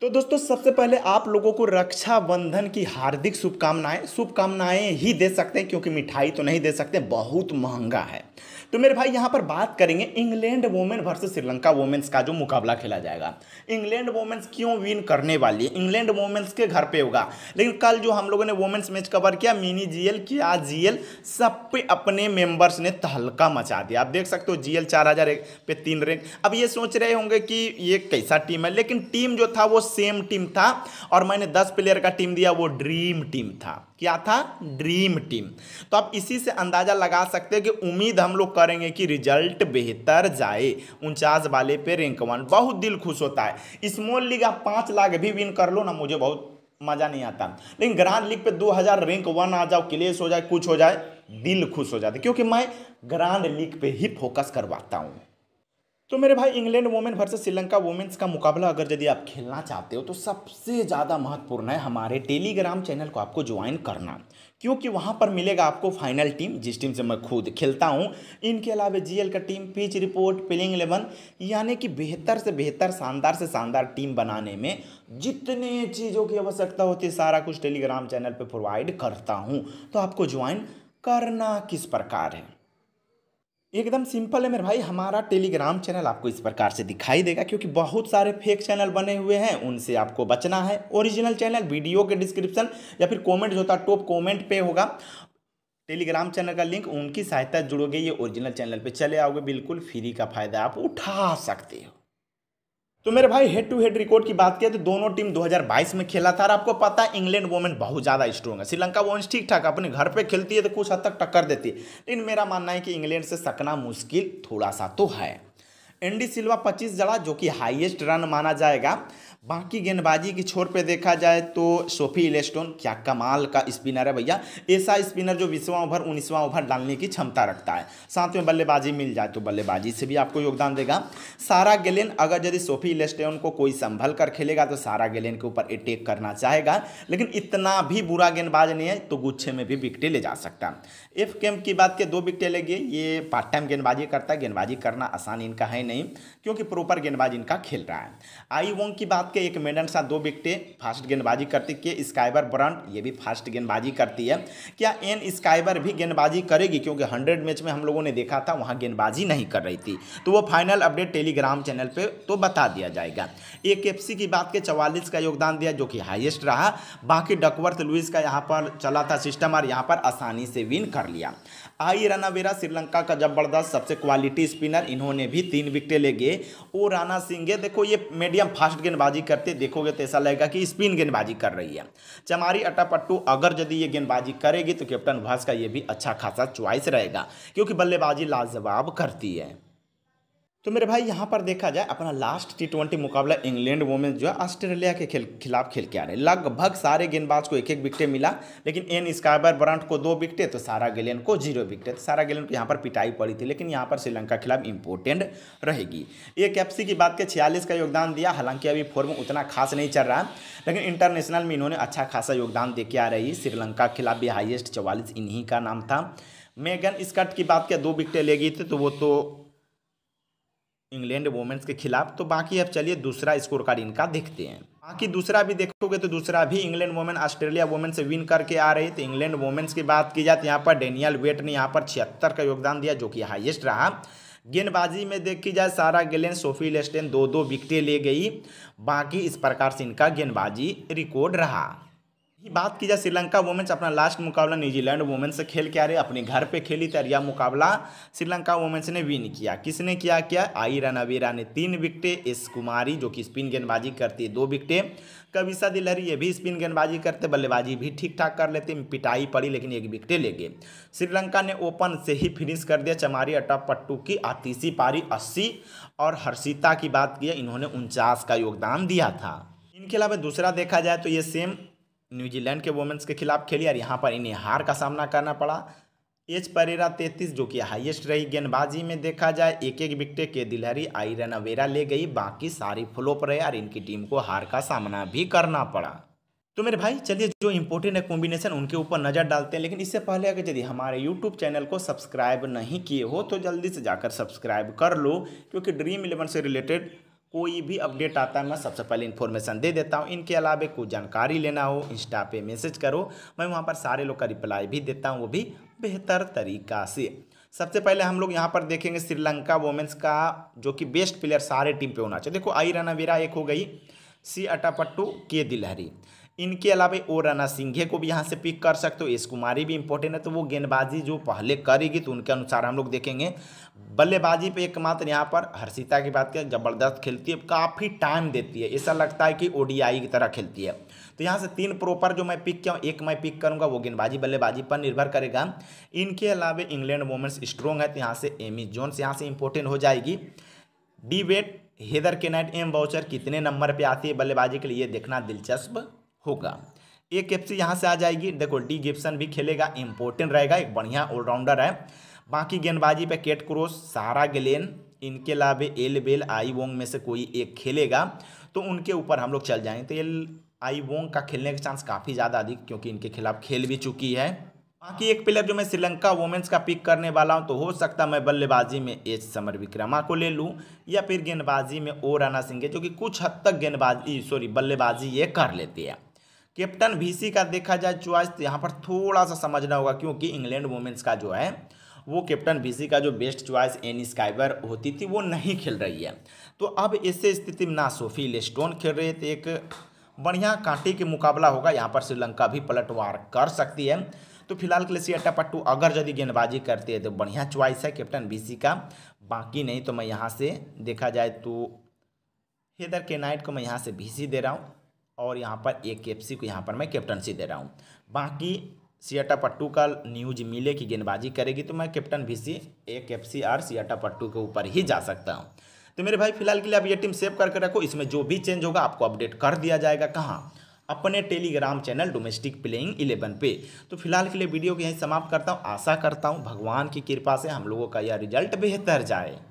तो दोस्तों सबसे पहले आप लोगों को रक्षाबंधन की हार्दिक शुभकामनाएं शुभकामनाएं ही दे सकते हैं क्योंकि मिठाई तो नहीं दे सकते बहुत महंगा है तो मेरे भाई यहाँ पर बात करेंगे England women versus Sri Lanka women's का जो मुकाबला खेला जाएगा इंग्लैंड वोमेन्स क्यों विन करने वाली है इंग्लैंड वोमेन्स के घर पे होगा लेकिन कल जो हम लोगों ने वोमेन्स मैच कवर किया मिनी जीएल किया जीएल सब पे अपने मेंबर्स ने तहलका मचा दिया आप देख सकते हो जीएल चार हजार पे तीन रैंक अब ये सोच रहे होंगे कि ये कैसा टीम है लेकिन टीम जो था वो सेम टीम था और मैंने दस प्लेयर का टीम दिया वो ड्रीम टीम था क्या था ड्रीम टीम तो आप इसी से अंदाजा लगा सकते हैं कि उम्मीद हम लोग करेंगे कि रिजल्ट बेहतर जाए उनचास वाले पे रैंक वन बहुत दिल खुश होता है स्मॉल लीग आप पाँच लाख भी विन कर लो ना मुझे बहुत मज़ा नहीं आता लेकिन ग्रांड लीग पे 2000 रैंक वन आ जाओ क्लेश हो जाए कुछ हो जाए दिल खुश हो जाता क्योंकि मैं ग्रांड लीग पे ही फोकस करवाता हूँ तो मेरे भाई England women versus Sri Lanka women's का मुकाबला अगर यदि आप खेलना चाहते हो तो सबसे ज़्यादा महत्वपूर्ण है हमारे टेलीग्राम चैनल को आपको ज्वाइन करना क्योंकि वहाँ पर मिलेगा आपको फाइनल टीम जिस टीम से मैं खुद खेलता हूँ इनके अलावा जीएल का team pitch report playing eleven यानी कि बेहतर से बेहतर शानदार से शानदार टीम बनाने में जितने चीज़ों की आवश्यकता होती है सारा कुछ टेलीग्राम चैनल पर प्रोवाइड करता हूँ तो आपको ज्वाइन करना किस प्रकार है एकदम सिंपल है मेरे भाई हमारा टेलीग्राम चैनल आपको इस प्रकार से दिखाई देगा क्योंकि बहुत सारे फेक चैनल बने हुए हैं उनसे आपको बचना है ओरिजिनल चैनल वीडियो के डिस्क्रिप्शन या फिर कमेंट जो होता है टॉप कमेंट पे होगा टेलीग्राम चैनल का लिंक उनकी सहायता जुड़ोगे ये ओरिजिनल चैनल पे चले आओगे बिल्कुल फ्री का फ़ायदा आप उठा सकते हो तो मेरे भाई हेड टू हेड रिकॉर्ड की बात किया तो दोनों टीम 2022 में खेला था और आपको पता है इंग्लैंड वोमेन बहुत ज़्यादा स्ट्रॉन्ग है श्रीलंका वोमेन्स ठीक ठाक अपने घर पे खेलती है तो कुछ हद तक टक्कर देती है लेकिन मेरा मानना है कि इंग्लैंड से सकना मुश्किल थोड़ा सा तो है एंडी सिल्वा 25 जड़ा जो कि हाइएस्ट रन माना जाएगा बाकी गेंदबाजी की छोर पे देखा जाए तो सोफी इलेस्टोन क्या कमाल का स्पिनर है भैया ऐसा स्पिनर जो बीसवां ओवर उन्नीसवां ओवर डालने की क्षमता रखता है साथ में बल्लेबाजी मिल जाए तो बल्लेबाजी से भी आपको योगदान देगा सारा गेलेन अगर यदि सोफी इलेस्टोन को कोई संभल कर खेलेगा तो सारा गेलेन के ऊपर अटैक करना चाहेगा लेकिन इतना भी बुरा गेंदबाज नहीं है तो गुच्छे में भी विकटें ले जा सकता है एफ कैम्प की बात के दो विकटें लगी ये पार्ट टाइम गेंदबाजी करता है गेंदबाजी करना आसान इनका है नहीं क्योंकि प्रॉपर गेंदबाज इनका खेल रहा है आई वोंग की बात के एक मेडन साथ दो विकटें फास्ट गेंदबाजी करती के स्काइबर ब्रांड ये भी फास्ट गेंदबाजी करती है क्या एन स्काइबर भी गेंदबाजी करेगी क्योंकि हंड्रेड मैच में हम लोगों ने देखा था वहाँ गेंदबाजी नहीं कर रही थी तो वो फाइनल अपडेट टेलीग्राम चैनल पर तो बता दिया जाएगा एक की बात के चवालीस का योगदान दिया जो कि हाइएस्ट रहा बाकी डकवर्थ लुइस का यहाँ पर चला था सिस्टम और यहाँ पर आसानी से विन कर लिया आई रनावेरा श्रीलंका का जबरदस्त सबसे क्वालिटी स्पिनर इन्होंने भी तीन विकटें ले गए ओ राणा सिंह देखो ये मीडियम फास्ट गेंदबाजी गेंदबाजी करते देखोगे तो ऐसा लगेगा कि स्पिन गेंदबाजी कर रही है चमारी अटापट्टू अगर यदि ये गेंदबाजी करेगी तो कैप्टन भास का ये भी अच्छा खासा च्वाइस रहेगा क्योंकि बल्लेबाजी लाजवाब करती है तो मेरे भाई यहाँ पर देखा जाए अपना लास्ट टी ट्वेंटी मुकाबला इंग्लैंड वोमेन जो है ऑस्ट्रेलिया के खेल खिलाफ खेल के आ रहे लगभग सारे गेंदबाज को एक एक विकटें मिला लेकिन एन स्काइबर ब्रांट को दो विकटें तो सारा गेलेन को जीरो विकटें तो सारा गेलेन को यहाँ पर पिटाई पड़ी थी लेकिन यहाँ पर श्रीलंका के खिलाफ इंपोर्टेंट रहेगी ये कैप्सी की बात के छियालीस का योगदान दिया हालांकि अभी फॉर्म उतना खास नहीं चल रहा लेकिन इंटरनेशनल में इन्होंने अच्छा खासा योगदान दे के आ रही श्रीलंका के खिलाफ भी हाइएस्ट चवालीस इन्हीं का नाम था मेगन स्कर्ट की बात किया दो विकटें ले गई थी तो वो तो इंग्लैंड वुमेंस के खिलाफ तो बाकी अब चलिए दूसरा स्कोर कार्ड इनका देखते हैं बाकी दूसरा भी देखोगे तो दूसरा भी इंग्लैंड वोमेन ऑस्ट्रेलिया वोमेन से विन करके आ रही थी तो इंग्लैंड वोमेंस की बात की जाए तो यहाँ पर डेनियल वेट ने यहाँ पर छिहत्तर का योगदान दिया जो कि हाइएस्ट रहा गेंदबाजी में देखी जाए सारा गेलेन सोफी लेस्टेन दो दो विकटें ले गई बाकी इस प्रकार से इनका गेंदबाजी रिकॉर्ड रहा ये बात की जाए श्रीलंका वुमेन्स अपना लास्ट मुकाबला न्यूजीलैंड वुमेन्स से खेल के आ रहे अपने घर पे खेली थी और यह मुकाबला श्रीलंका वुमेन्स ने विन किया किसने किया क्या आई रनवीरा ने तीन विकटें एस कुमारी जो कि स्पिन गेंदबाजी करती है दो विकटें कविशा दिलहरी ये भी स्पिन गेंदबाजी करते बल्लेबाजी भी ठीक ठाक कर लेते पिटाई पड़ी लेकिन एक विकटे ले गए श्रीलंका ने ओपन से ही फिनिश कर दिया चमारी अट्टा पट्टू की आतीसी पारी अस्सी और हर्षिता की बात की इन्होंने उनचास का योगदान दिया था इनके अलावा दूसरा देखा जाए तो ये सेम न्यूजीलैंड के वुमेंस के खिलाफ खेली और यहाँ पर इन्हें हार का सामना करना पड़ा एच परेरा तैतीस जो कि हाईएस्ट रही गेंदबाजी में देखा जाए एक एक विकेट के दिलहरी आई रन अवेरा ले गई बाकी सारी फ्लोप रहे और इनकी टीम को हार का सामना भी करना पड़ा तो मेरे भाई चलिए जो इम्पोर्टेंट है कॉम्बिनेशन उनके ऊपर नज़र डालते हैं लेकिन इससे पहले अगर यदि हमारे यूट्यूब चैनल को सब्सक्राइब नहीं किए हो तो जल्दी से जाकर सब्सक्राइब कर लो क्योंकि ड्रीम इलेवन से रिलेटेड कोई भी अपडेट आता है मैं सबसे पहले इन्फॉर्मेशन दे देता हूँ इनके अलावा कोई जानकारी लेना हो इंस्टा पे मैसेज करो मैं वहाँ पर सारे लोग का रिप्लाई भी देता हूँ वो भी बेहतर तरीका से सबसे पहले हम लोग यहाँ पर देखेंगे श्रीलंका वोमेंस का जो कि बेस्ट प्लेयर सारे टीम पे होना चाहिए देखो आई राना एक हो गई सी अटापट्टू के दिलहरी इनके अलावा ओ राना सिंघे को भी यहाँ से पिक कर सकते हो एस कुमारी भी इंपॉर्टेंट है तो वो गेंदबाजी जो पहले करेगी तो उनके अनुसार हम लोग देखेंगे बल्लेबाजी पे एकमात्र यहाँ पर हर्षिता की बात करें जबरदस्त खेलती है काफ़ी टाइम देती है ऐसा लगता है कि ओडीआई की तरह खेलती है तो यहाँ से तीन प्रॉपर जो मैं पिक किया हूँ एक मैं पिक करूँगा वो गेंदबाजी बल्लेबाजी पर निर्भर करेगा इनके अलावा इंग्लैंड वोमेंस स्ट्रॉन्ग है तो यहाँ से एमी जोन्स यहाँ से इंपॉर्टेंट हो जाएगी डी हेदर के नाइट एम बाउचर कितने नंबर पे आती है बल्लेबाजी के लिए देखना दिलचस्प होगा एक एफ सी यहाँ से आ जाएगी देखो डी गिप्सन भी खेलेगा इम्पोर्टेंट रहेगा एक बढ़िया ऑलराउंडर है बाकी गेंदबाजी पे केट क्रोस सारा गलेन इनके अलावे एल बेल आई वोंग में से कोई एक खेलेगा तो उनके ऊपर हम लोग चल जाएंगे तो एल आई वोंग का खेलने का चांस काफ़ी ज़्यादा अधिक क्योंकि इनके खिलाफ खेल भी चुकी है बाकी एक प्लेयर जो मैं श्रीलंका वुमेंस का पिक करने वाला हूं तो हो सकता है मैं बल्लेबाजी में एच समर विक्रमा को ले लूं या फिर गेंदबाजी में ओ राना सिंह जो कि कुछ हद तक गेंदबाजी सॉरी बल्लेबाजी ये कर लेती है कैप्टन वीसी का देखा जाए चॉइस तो यहाँ पर थोड़ा सा समझना होगा क्योंकि इंग्लैंड वुमेंस का जो है वो कैप्टन वीसी का जो बेस्ट चॉइस एनी स्काइबर होती थी वो नहीं खेल रही है तो अब ऐसे स्थिति में ना सोफी लेस्टोन खेल रहे थे एक बढ़िया कांटे के मुकाबला होगा यहाँ पर श्रीलंका भी पलटवार कर सकती है तो फिलहाल के लिए सियाटा पट्टू अगर यदि गेंदबाजी करते हैं तो बढ़िया च्वाइस है कैप्टन बी का बाकी नहीं तो मैं यहाँ से देखा जाए तो हेदर के नाइट को मैं यहाँ से भी दे रहा हूँ और यहाँ पर एक केपसी को यहाँ पर मैं कैप्टनसी दे रहा हूँ बाकी सियाटा पट्टू का न्यूज मिले कि गेंदबाजी करेगी तो मैं कैप्टन भी सी ए केपसी आर सियाटा पट्टू के ऊपर ही जा सकता हूँ तो मेरे भाई फिलहाल के लिए आप ये टीम सेव करके रखो इसमें जो भी चेंज होगा आपको अपडेट कर दिया जाएगा कहाँ अपने Telegram channel domestic playing eleven पे तो फिलहाल के लिए वीडियो को यहीं समाप्त करता हूँ आशा करता हूँ भगवान की कृपा से हम लोगों का यह रिजल्ट बेहतर जाए